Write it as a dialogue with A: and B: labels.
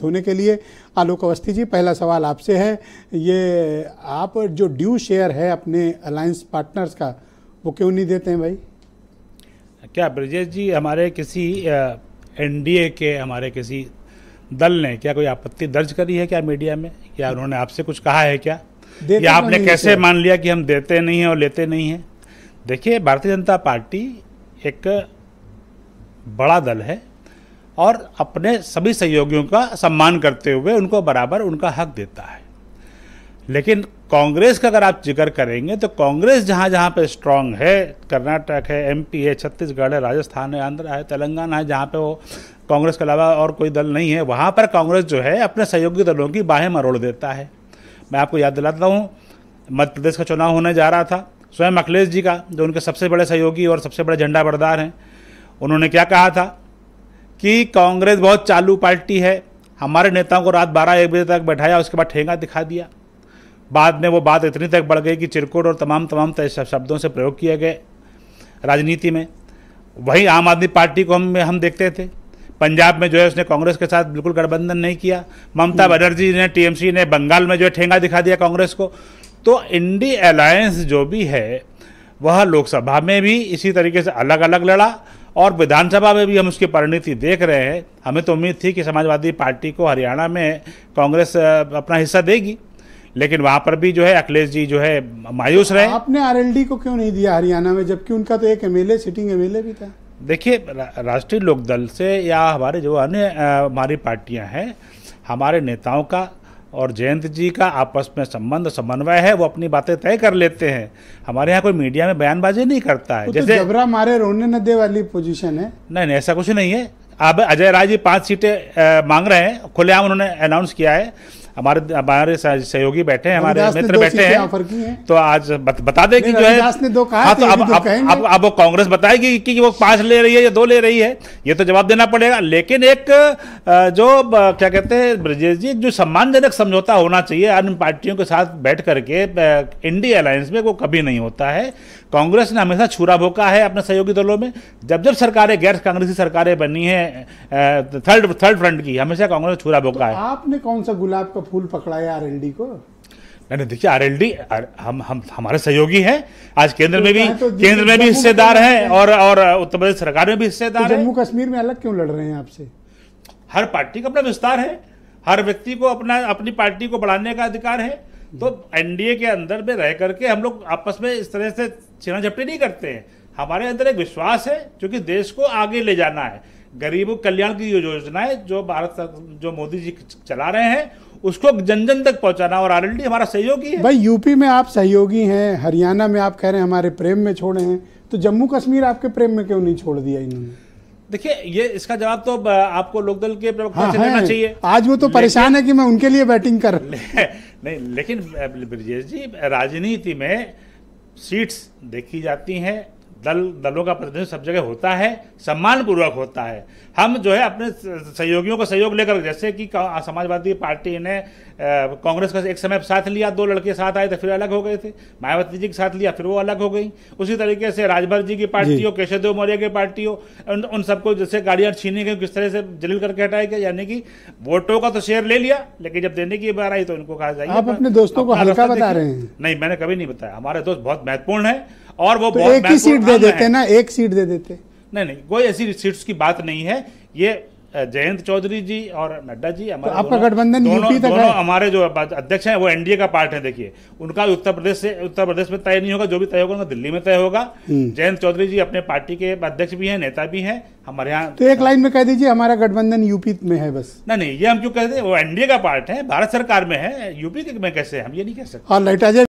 A: धोने के लिए आलोक अवस्थी जी पहला सवाल आपसे है ये आप जो ड्यू शेयर है अपने अलायंस पार्टनर्स का वो क्यों नहीं देते हैं भाई
B: क्या ब्रजेश जी हमारे किसी एनडीए के हमारे किसी दल ने क्या कोई आपत्ति दर्ज करी है क्या मीडिया में या उन्होंने आपसे कुछ कहा है क्या या आपने कैसे मान लिया कि हम देते नहीं हैं और लेते नहीं हैं देखिए भारतीय जनता पार्टी एक बड़ा दल है और अपने सभी सहयोगियों का सम्मान करते हुए उनको बराबर उनका हक देता है लेकिन कांग्रेस का अगर आप जिक्र करेंगे तो कांग्रेस जहाँ जहाँ पे स्ट्रांग है कर्नाटक है एमपी है छत्तीसगढ़ है राजस्थान है आंध्र है तेलंगाना है जहाँ पे वो कांग्रेस के अलावा और कोई दल नहीं है वहाँ पर कांग्रेस जो है अपने सहयोगी दलों की बाहें मरोड़ देता है मैं आपको याद दिलाता हूँ मध्य प्रदेश का चुनाव होने जा रहा था स्वयं अखिलेश जी का जो उनके सबसे बड़े सहयोगी और सबसे बड़े झंडा बरदार हैं उन्होंने क्या कहा था कि कांग्रेस बहुत चालू पार्टी है हमारे नेताओं को रात बारह एक बजे तक बैठाया उसके बाद ठेंगा दिखा दिया बाद में वो बात इतनी तक बढ़ गई कि चिरकोट और तमाम तमाम शब्दों से प्रयोग किए गए राजनीति में वही आम आदमी पार्टी को हम हम देखते थे पंजाब में जो है उसने कांग्रेस के साथ बिल्कुल गठबंधन नहीं किया ममता हम्म। बनर्जी ने टीएमसी ने बंगाल में जो है ठेंगा दिखा दिया कांग्रेस को तो इंडी अलायंस जो भी है वह लोकसभा में भी इसी तरीके से अलग अलग लड़ा और विधानसभा में भी हम उसकी परिणति देख रहे हैं हमें तो उम्मीद थी कि समाजवादी पार्टी को हरियाणा में कांग्रेस अपना हिस्सा देगी लेकिन वहां पर भी जो है अखिलेश जी जो है मायूस रहे आपने
A: आरएलडी को क्यों नहीं दिया हरियाणा में जबकि उनका तो एक एमएलए सिटिंग एमएलए भी था
B: देखिए राष्ट्रीय लोकदल से या हमारे जो अन्य हमारी पार्टियां हैं हमारे नेताओं का और जयंत जी का आपस में संबंध समन्वय है वो अपनी बातें तय कर लेते हैं हमारे यहाँ कोई मीडिया में बयानबाजी नहीं करता है तो जैसे जबरा
A: मारे रोने न दे वाली पोजीशन है
B: नहीं नहीं ऐसा कुछ नहीं है अब अजय राय जी पांच सीटें मांग रहे हैं खुलेआम उन्होंने अनाउंस किया है हमारे हमारे सहयोगी बैठे हैं हमारे मित्र बैठे हैं तो आज बत, बता दे कि जो है ने
A: दो कहा हाँ, तो, तो अब
B: अब, अब वो कांग्रेस बताएगी कि, कि वो पांच ले रही है या दो ले रही है ये तो जवाब देना पड़ेगा लेकिन एक जो क्या कहते हैं ब्रजेश जी जो सम्मानजनक समझौता होना चाहिए अन्य पार्टियों के साथ बैठ करके इंडी अलायंस में वो कभी नहीं होता है कांग्रेस ने हमेशा छुरा भोका है अपने सहयोगी दलों में जब जब सरकारें गैर कांग्रेसी सरकारें बनी है थर्ड थर्ड फ्रंट की हमेशा कांग्रेस छुरा भोका तो है
A: आपने कौन सा गुलाब का फूल पकड़ा है आर को
B: नहीं देखिए आर हम हम हमारे सहयोगी हैं आज केंद्र तो में भी तो केंद्र में भी हिस्सेदार हैं और और उत्तर प्रदेश सरकार में भी हिस्सेदार तो जम्मू
A: कश्मीर में अलग क्यों लड़ रहे हैं आपसे हर पार्टी
B: का अपना विस्तार है हर व्यक्ति को अपना अपनी पार्टी को बढ़ाने का अधिकार है तो एनडीए के अंदर में रह करके हम लोग आपस में इस तरह से छिना झपटी नहीं करते हैं हमारे अंदर एक विश्वास है जो कि देश को आगे ले जाना है गरीब कल्याण की योजनाएं जो भारत जो मोदी जी चला रहे हैं उसको जन जन तक पहुंचाना और आरएलडी हमारा सहयोगी है भाई
A: यूपी में आप सहयोगी हैं हरियाणा में आप कह रहे हैं हमारे प्रेम में छोड़े हैं तो जम्मू कश्मीर आपके प्रेम में क्यों नहीं छोड़ दिया इन्होंने
B: देखिए ये इसका जवाब तो आपको लोकदल के प्रवक्ता हाँ, से देना हाँ, चाहिए
A: हाँ। आज वो तो परेशान है कि मैं उनके लिए बैटिंग कर ले,
B: नहीं लेकिन ब्रिजेश जी राजनीति में सीट्स देखी जाती हैं दल दलों का प्रतिनिधित्व सब जगह होता है सम्मानपूर्वक होता है हम जो है अपने सहयोगियों को सहयोग लेकर जैसे कि समाजवादी पार्टी ने कांग्रेस का एक समय साथ लिया दो लड़के साथ आए थे फिर अलग हो गए थे मायावती जी के साथ लिया फिर वो अलग हो गई उसी तरीके से राजभर जी की पार्टी हो केशवदेव मौर्य की पार्टी हो उन, उन सबको जैसे गाड़ियां छीनी गई किस तरह से जलील करके हटाए गए यानी कि वोटों का तो शेयर ले लिया लेकिन जब देने की बार आई तो उनको कहा जाए आप अपने दोस्तों को हल्का बता रहे हैं नहीं मैंने कभी नहीं बताया हमारे दोस्त बहुत महत्वपूर्ण है और वो तो एक ही सीट दे देते
A: ना एक सीट दे देते
B: नहीं नहीं कोई ऐसी सीट्स की बात नहीं है ये जयंत चौधरी जी और नड्डा जी हमारे तो आपका
A: गठबंधन दोनों, तक दोनों
B: हमारे जो अध्यक्ष हैं वो एनडीए का पार्ट है देखिए उनका उत्तर प्रदेश से उत्तर प्रदेश में तय नहीं होगा जो भी तय होगा उनका दिल्ली में तय होगा हम्म। जयंत चौधरी जी अपने पार्टी के अध्यक्ष भी हैं नेता भी हैं हमारे यहाँ
A: तो एक लाइन में कह दीजिए हमारा गठबंधन यूपी में है बस
B: नहीं नहीं ये हम क्यों कहते हैं वो एनडीए का पार्ट है भारत सरकार में है यूपी में कैसे हम ये नहीं कह सकते
A: हाँ,